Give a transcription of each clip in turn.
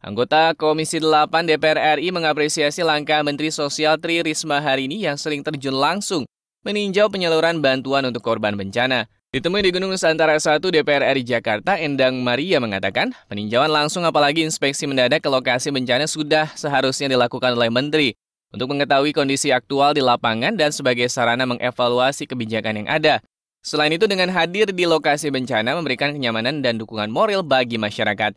Anggota Komisi 8 DPR RI mengapresiasi langkah Menteri Sosial Tri Risma hari ini yang sering terjun langsung meninjau penyaluran bantuan untuk korban bencana. Ditemui di Gunung Nusantara 1 DPR RI Jakarta, Endang Maria mengatakan, peninjauan langsung apalagi inspeksi mendadak ke lokasi bencana sudah seharusnya dilakukan oleh Menteri untuk mengetahui kondisi aktual di lapangan dan sebagai sarana mengevaluasi kebijakan yang ada. Selain itu, dengan hadir di lokasi bencana memberikan kenyamanan dan dukungan moral bagi masyarakat.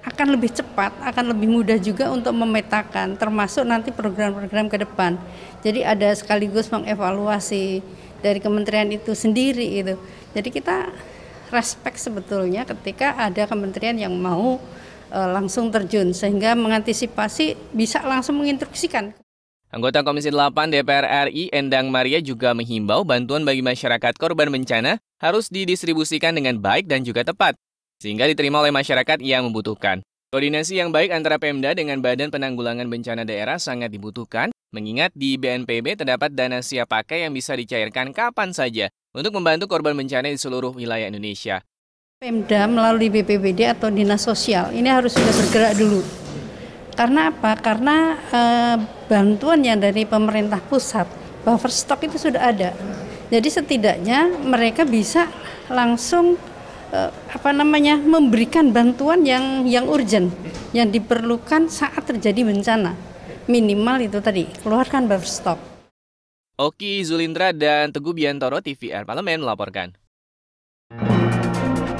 Akan lebih cepat, akan lebih mudah juga untuk memetakan, termasuk nanti program-program ke depan. Jadi ada sekaligus mengevaluasi dari kementerian itu sendiri itu. Jadi kita respect sebetulnya ketika ada kementerian yang mau Eh, langsung terjun sehingga mengantisipasi bisa langsung menginstruksikan. Anggota Komisi 8 DPR RI Endang Maria juga menghimbau bantuan bagi masyarakat korban bencana harus didistribusikan dengan baik dan juga tepat sehingga diterima oleh masyarakat yang membutuhkan. Koordinasi yang baik antara Pemda dengan Badan Penanggulangan Bencana Daerah sangat dibutuhkan, mengingat di BNPB terdapat dana siap pakai yang bisa dicairkan kapan saja untuk membantu korban bencana di seluruh wilayah Indonesia. Pemda melalui BPBD atau dinas sosial ini harus sudah bergerak dulu. Karena apa? Karena e, bantuan yang dari pemerintah pusat buffer stok itu sudah ada. Jadi setidaknya mereka bisa langsung e, apa namanya memberikan bantuan yang yang urgent yang diperlukan saat terjadi bencana. Minimal itu tadi keluarkan buffer stok. Oki Zulindra dan Teguh Biantoro TVR Parlemen melaporkan.